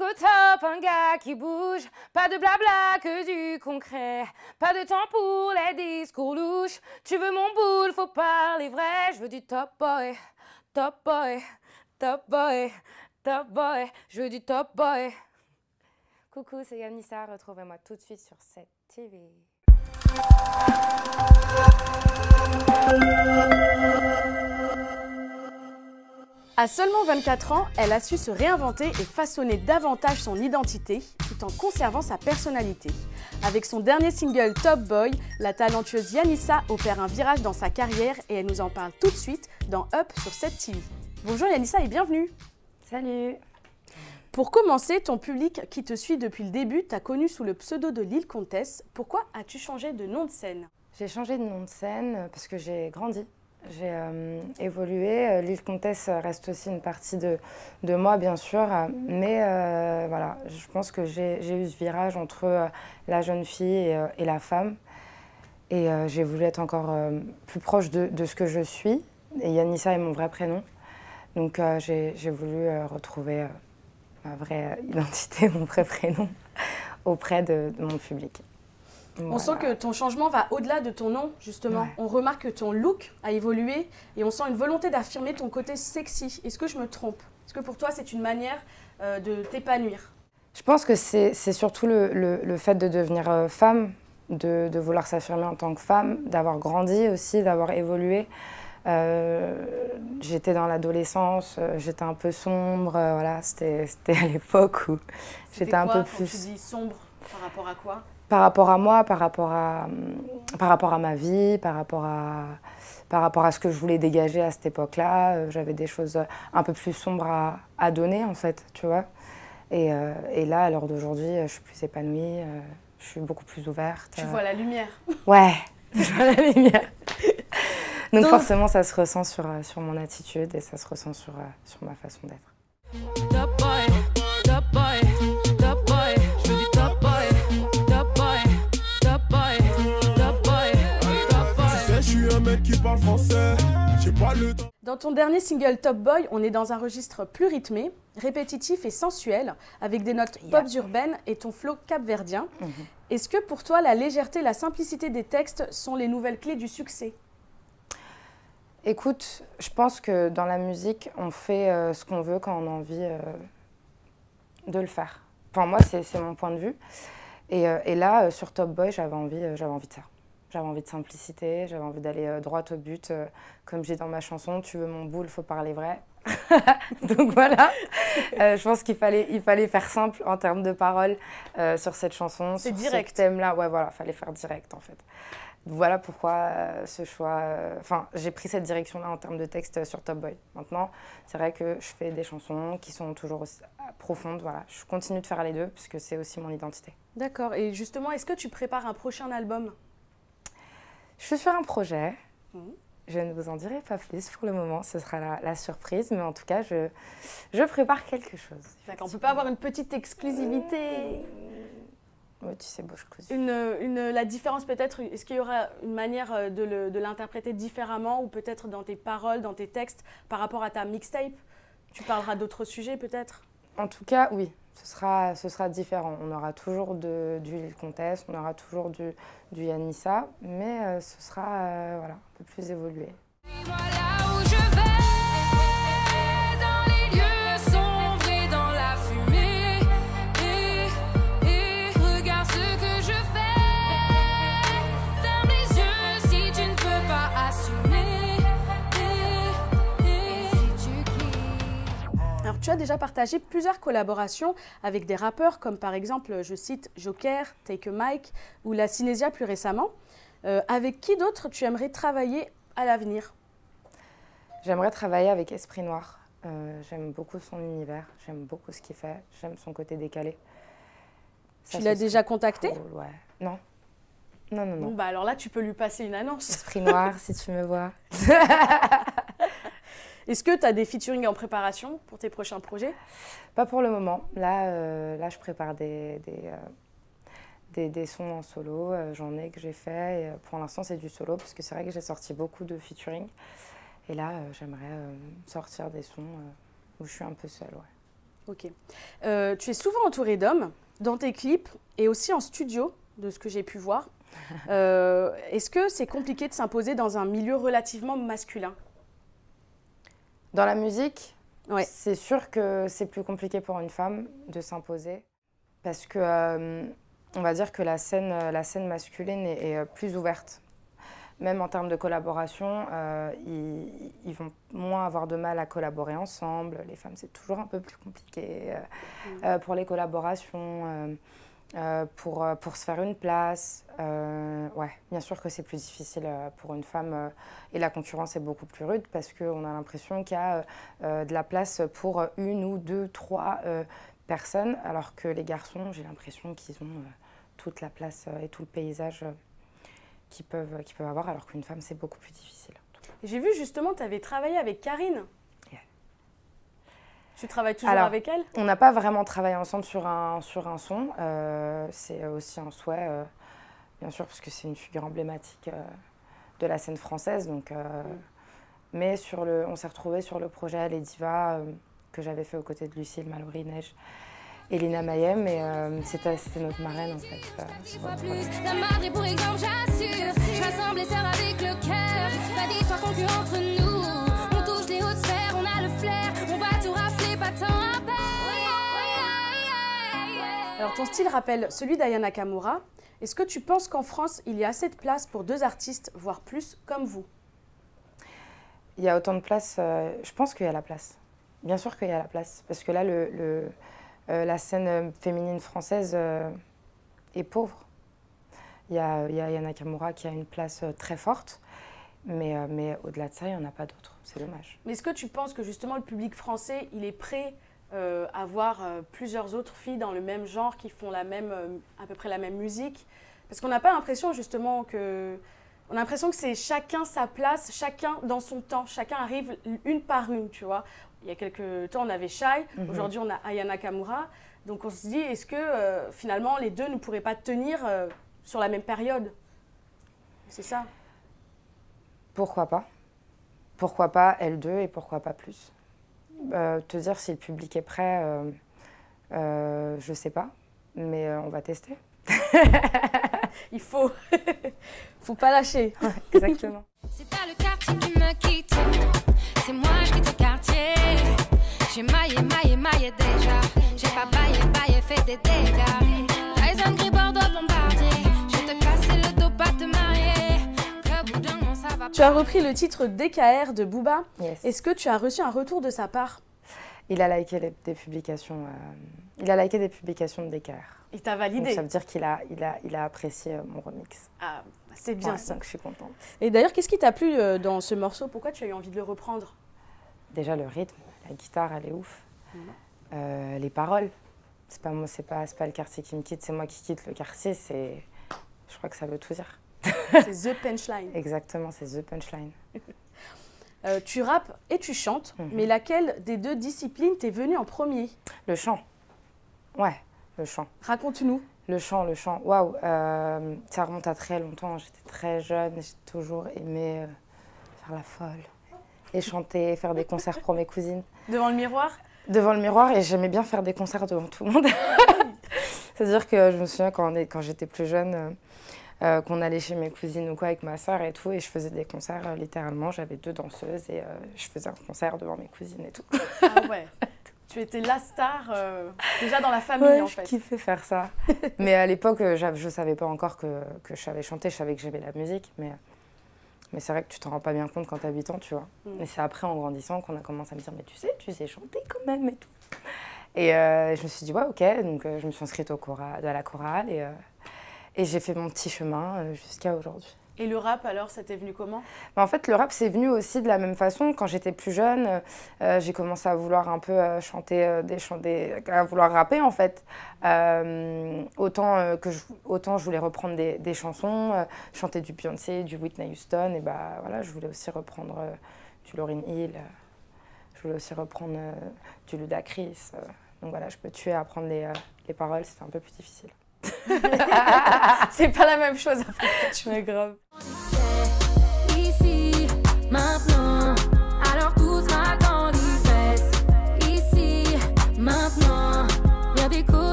au top, un gars qui bouge, pas de blabla que du concret, pas de temps pour les discours louches. Tu veux mon boule, faut parler vrai, je veux du top boy, top boy, top boy, top boy, je veux du top boy. Coucou, c'est Yannissa, retrouvez-moi tout de suite sur cette TV. À seulement 24 ans, elle a su se réinventer et façonner davantage son identité tout en conservant sa personnalité. Avec son dernier single Top Boy, la talentueuse Yanissa opère un virage dans sa carrière et elle nous en parle tout de suite dans Up sur 7 TV. Bonjour Yanissa et bienvenue. Salut. Pour commencer, ton public qui te suit depuis le début t'a connu sous le pseudo de Lille Comtesse. Pourquoi as-tu changé de nom de scène J'ai changé de nom de scène parce que j'ai grandi j'ai euh, évolué. Euh, L'île Comtesse reste aussi une partie de, de moi, bien sûr. Mais euh, voilà, je pense que j'ai eu ce virage entre la jeune fille et, la femme. Et j'ai voulu être encore plus proche de, de, ce que je suis. Et Yanissa est mon vrai prénom. Donc j'ai voulu retrouver ma vraie identité, mon vrai prénom auprès de mon public. On sent que ton changement va au-delà de ton nom, justement. On remarque que ton look a évolué et on sent une volonté d'affirmer ton côté sexy. Est-ce que je me trompe Est-ce que pour toi, c'est une manière euh, de t'épanouir Je pense que c'est surtout le, fait de devenir euh, femme, de, vouloir s'affirmer en tant que femme, d'avoir grandi aussi, d'avoir évolué. Euh, j'étais dans l'adolescence, j'étais un peu sombre, voilà, c'était à l'époque où j'étais un peu plus... tu dis sombre par rapport à quoi par rapport à moi, par rapport à, euh, par rapport à ma vie, par rapport à, par rapport à ce que je voulais dégager à cette époque-là. Euh, j'avais des choses euh, un peu plus sombres à, donner, en fait, tu vois. Et, là, à l'heure d'aujourd'hui, je suis plus épanouie, je suis beaucoup plus ouverte. Tu vois la lumière. Ouais, je vois la lumière. Donc, forcément, ça se ressent sur, sur mon attitude et ça se ressent sur, sur ma façon d'être. Dans ton dernier single Top Boy, on est dans un registre plus rythmé, répétitif et sensuel, avec des notes pop urbaines et ton flow capverdien. verdien mhm. Est-ce que pour toi, la légèreté et la simplicité des textes sont les nouvelles clés du succès Écoute, je pense que dans la musique, on fait euh, ce qu'on veut quand on a envie euh, de le faire. Enfin, moi, c'est mon point de vue. Et, euh, et là, sur Top Boy, j'avais envie, j'avais envie de ça. J'avais envie de simplicité, j'avais envie d'aller euh, droit au but. Euh, comme j'ai dans ma chanson, tu veux mon boule, faut parler vrai. Donc voilà, euh, je pense qu'il fallait, il fallait faire simple en termes de paroles sur cette chanson. C'est direct. thème-là, ouais, voilà, fallait faire direct en fait. Voilà pourquoi ce choix. Enfin, j'ai pris cette direction-là en termes de texte sur Top Boy. Maintenant, c'est vrai que je fais des chansons qui sont toujours profondes. Voilà, je continue de faire les deux puisque c'est aussi mon identité. D'accord. Et justement, est-ce que tu prépares un prochain album je suis sur un projet. Mhm. Je ne vous en dirai pas plus pour le moment, ce sera la, surprise, mais en tout cas, je, je prépare quelque chose. On ne peut pas avoir une petite exclusivité euh, oui, tu sais, beau, je une, La différence peut-être, est-ce qu'il y aura une manière euh, de l'interpréter différemment ou peut-être dans tes paroles, dans tes textes, par rapport à ta mixtape Tu parleras d'autres sujets peut-être En tout cas, oui ce sera, ce sera différent. On aura toujours du Lille Comtesse, on aura toujours du, du Yanissa, mais euh, ce sera euh, voilà, un peu plus évolué. partager partagé plusieurs collaborations avec des rappeurs comme par exemple, je cite Joker, Take a Mike ou la Cinésia plus récemment. Euh, avec qui d'autre tu aimerais travailler à l'avenir J'aimerais travailler avec Esprit Noir. Euh, j'aime beaucoup son univers, j'aime beaucoup ce qu'il fait, j'aime son côté décalé. tu l'as déjà contacté ouais. Non. Non, non, non. Bon, bah alors là, tu peux lui passer une annonce. Esprit Noir, si tu me vois. Est-ce que tu as des featurings en préparation pour tes prochains projets Pas pour le moment. Là, euh, là je prépare des, euh, sons en solo. Euh, j'en ai que j'ai fait. pour l'instant, c'est du solo parce que c'est vrai que j'ai sorti beaucoup de featuring. Et là, j'aimerais sortir des sons où je suis un peu seule. Ouais. Ok. tu es souvent entourée d'hommes dans tes clips et aussi en studio, de ce que j'ai pu voir. Est-ce que c'est compliqué de s'imposer dans un milieu relativement masculin dans la musique, c'est sûr que c'est plus compliqué pour une femme de s'imposer parce que euh, on va dire que la scène, euh, la scène masculine est, euh, plus ouverte. Même en termes de collaboration, ils, vont moins avoir de mal à collaborer ensemble. Les femmes, c'est toujours un peu plus compliqué mm. pour les collaborations. Euh, pour, euh, pour se faire une place. Euh, ouais, bien sûr que c'est plus difficile euh, pour une femme et la concurrence est beaucoup plus rude parce qu'on a l'impression qu'il y a de la place pour une ou deux, trois personnes, alors que les garçons, j'ai l'impression qu'ils ont toute la place et tout le paysage qu'ils peuvent, qu'ils peuvent avoir, alors qu'une femme, c'est beaucoup plus difficile. J'ai vu justement, tu avais travaillé avec Karine tu travailles toujours avec elle On n'a pas vraiment travaillé ensemble sur un, sur un son. Euh, c'est aussi un souhait, euh, bien sûr, parce que c'est une figure emblématique euh, de la scène française. Donc, mm. Mais sur le, on s'est retrouvés sur le projet Les Divas que j'avais fait aux côtés de Lucille, Mallory, Neige. Elena Mayem, et c'était notre marraine en fait. Alors ton style rappelle celui d'Ayana Kamura Est-ce que tu penses qu'en France, il y a assez de place pour deux artistes, voire plus, comme vous Il y a autant de place. Euh, je pense qu'il y a la place. Bien sûr qu'il y a la place. Parce que là, euh, la scène euh, féminine française est pauvre. Il y a, Ayana Kamura qui a une place très forte. Mais, mais au-delà de ça, il n'y en a pas d'autres. C'est dommage. Mais est-ce que tu penses que justement le public français, il est prêt euh, avoir euh, plusieurs autres filles dans le même genre qui font la même, euh, à peu près la même musique. Parce qu'on n'a pas l'impression justement que... On a l'impression que c'est chacun sa place, chacun dans son temps, chacun arrive une par une, tu vois. Il y a quelques temps, on avait Shai, mhm. aujourd'hui on a Ayana Kamura. Donc on se dit, est-ce que finalement les deux ne pourraient pas tenir sur la même période C'est ça. Pourquoi pas Pourquoi pas elles deux et pourquoi pas plus euh, te dire si le public est prêt, euh, euh je sais pas, mais euh, on va tester. Il faut, faut pas lâcher. Ouais, exactement. C'est pas le quartier qui me quitte, c'est moi qui quitte le quartier. J'ai maillé, maillé, maillé déjà, j'ai pas baillé, baillé, fait des dégâts. Tu as repris le titre DKR de Booba. Est-ce que tu as reçu un retour de sa part Il a liké des publications. Euh, il a liké des publications de DKR. Il t'a validé. ça veut dire qu'il a, il a, apprécié euh, mon remix. Ah, bah, c'est bien. ça. je suis contente. Et d'ailleurs, qu'est-ce qui t'a plu euh, dans ce morceau Pourquoi tu as eu envie de le reprendre Déjà le rythme, la guitare, elle est ouf. Mhm. les paroles. C'est pas moi, c'est pas, pas le quartier qui me quitte, c'est moi qui quitte le quartier. C'est, je crois que ça veut tout dire c'est The Punchline. Exactement, c'est The Punchline. Euh, tu rappes et tu chantes, mhm. mais laquelle des deux disciplines t'es venue en premier Le chant. Ouais, le chant. Raconte-nous. Le chant, le chant. Waouh, euh, ça remonte à très longtemps. J'étais très jeune, j'ai toujours aimé euh, faire la folle et chanter, faire des concerts pour mes cousines. Devant le miroir Devant le miroir et j'aimais bien faire des concerts devant tout le monde. C'est-à-dire que je me souviens quand j'étais plus jeune, euh, qu'on allait chez mes cousines ou quoi avec ma sœur et tout. Et je faisais des concerts euh, littéralement. J'avais deux danseuses et euh, je faisais un concert devant mes cousines et tout. Ah ouais. tu étais la star déjà dans la famille en fait. Je kiffais faire ça. mais à l'époque, je ne savais pas encore que, que, je savais chanter. Je savais que j'aimais la musique, mais. Mais c'est vrai que tu t'en rends pas bien compte quand t'as 8 ans, tu vois. Mais mm. c'est après, en grandissant, qu'on a commencé à me dire Mais tu sais, tu sais chanter quand même et tout. Et je me suis dit Ouais, ok. Donc je me suis inscrite au chorale, à la chorale et et j'ai fait mon petit chemin euh, jusqu'à aujourd'hui. Et le rap, alors, c'était venu comment bah, En fait, le rap, c'est venu aussi de la même façon. Quand j'étais plus jeune, euh, euh, j'ai commencé à vouloir un peu chanter, des, à vouloir rapper, en fait. autant, que je, autant je voulais reprendre des, des chansons, chanter du Beyoncé, du Whitney Houston, et bah voilà, je voulais aussi reprendre du Lauryn Hill, je voulais aussi reprendre du Ludacris. donc voilà, je peux tuer à apprendre les, les paroles, c'était un peu plus difficile. c'est pas la même chose. En tu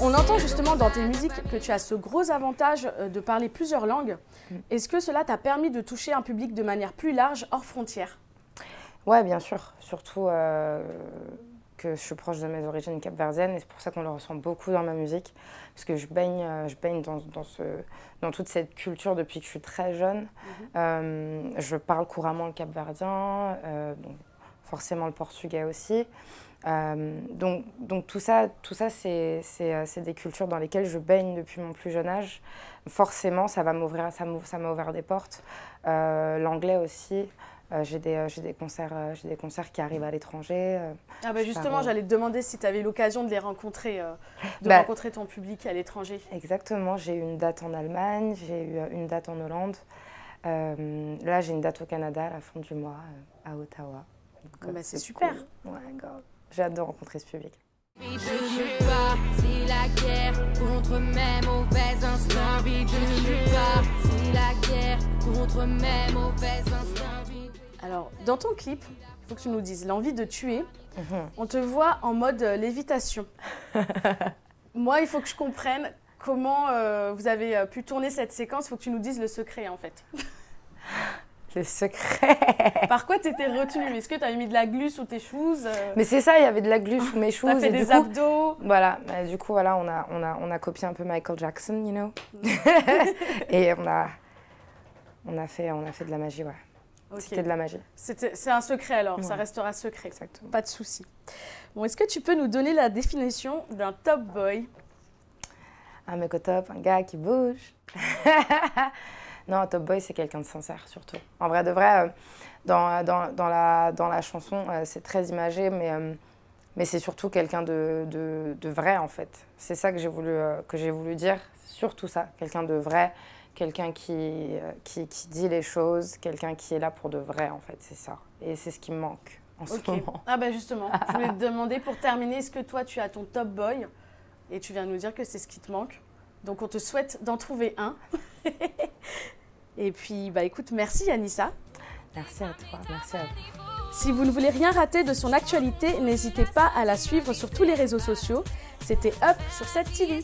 On entend justement dans tes musiques que tu as ce gros avantage euh, de parler plusieurs langues. Mm. Est-ce que cela t'a permis de toucher un public de manière plus large, hors frontières Ouais, bien sûr. Surtout, euh, je suis proche de mes origines capverdiennes et c'est pour ça qu'on le ressent beaucoup dans ma musique, parce que je baigne, euh, je baigne dans, ce, dans toute cette culture depuis que je suis très jeune. Mhm. Euh, je parle couramment le capverdien, euh, donc forcément le portugais aussi. Euh, donc, donc tout ça, tout ça c'est, des cultures dans lesquelles je baigne depuis mon plus jeune âge. Forcément, ça, va m'ouvrir, ça, m'a ouvert des portes. l'anglais aussi. Euh, euh, j'ai des, concerts, euh, des concerts qui arrivent à l'étranger. ah bah justement, j'allais te demander si tu avais l'occasion de les rencontrer, de bah, rencontrer ton public à l'étranger. Exactement, j'ai eu une date en Allemagne, j'ai eu une date en Hollande. là, j'ai une date au Canada à la fin du mois, à Ottawa. Bah, c'est super. j'ai hâte de rencontrer ce public. la guerre contre la guerre contre dans ton clip, il faut que tu nous dises l'envie de tuer. Mhm. On te voit en mode euh, lévitation. Moi, il faut que je comprenne comment euh, vous avez euh, pu tourner cette séquence. Il faut que tu nous dises le secret, en fait. le secret. Par quoi t'étais retenue Est-ce que tu avais mis de la glu sous tes choses Mais c'est ça, il y avait de la glu sous mes choses. as fait des abdos. voilà, bah, du coup, voilà, on a, on, a, on a copié un peu Michael Jackson, you know. Mm. et on a, on, a fait, on a fait de la magie, ouais. C'était de la magie. C'est un secret alors, ça restera secret. Exactement. Pas de souci. Bon, est-ce que tu peux nous donner la définition d'un top boy Un mec au top, un gars qui bouge. non, un top boy, c'est quelqu'un de sincère surtout. En vrai, de vrai, euh, dans, dans, dans la, dans la chanson, euh, c'est très imagé, mais, euh, mais c'est surtout quelqu'un de, de, vrai en fait. C'est ça que j'ai voulu, que voulu dire, surtout ça, quelqu'un de vrai quelqu'un qui, euh, qui, qui, dit les choses, quelqu'un qui est là pour de vrai, en fait, c'est ça. Et c'est ce qui me manque en ce moment. Ah ben justement, je voulais te demander pour terminer, est-ce que toi tu as ton top boy et tu viens nous dire que c'est ce qui te manque Donc on te souhaite d'en trouver un. et puis bah écoute, merci Anissa. Merci à toi, merci à vous. Si vous ne voulez rien rater de son actualité, n'hésitez pas à la suivre sur tous les réseaux sociaux. C'était Up sur cette TV.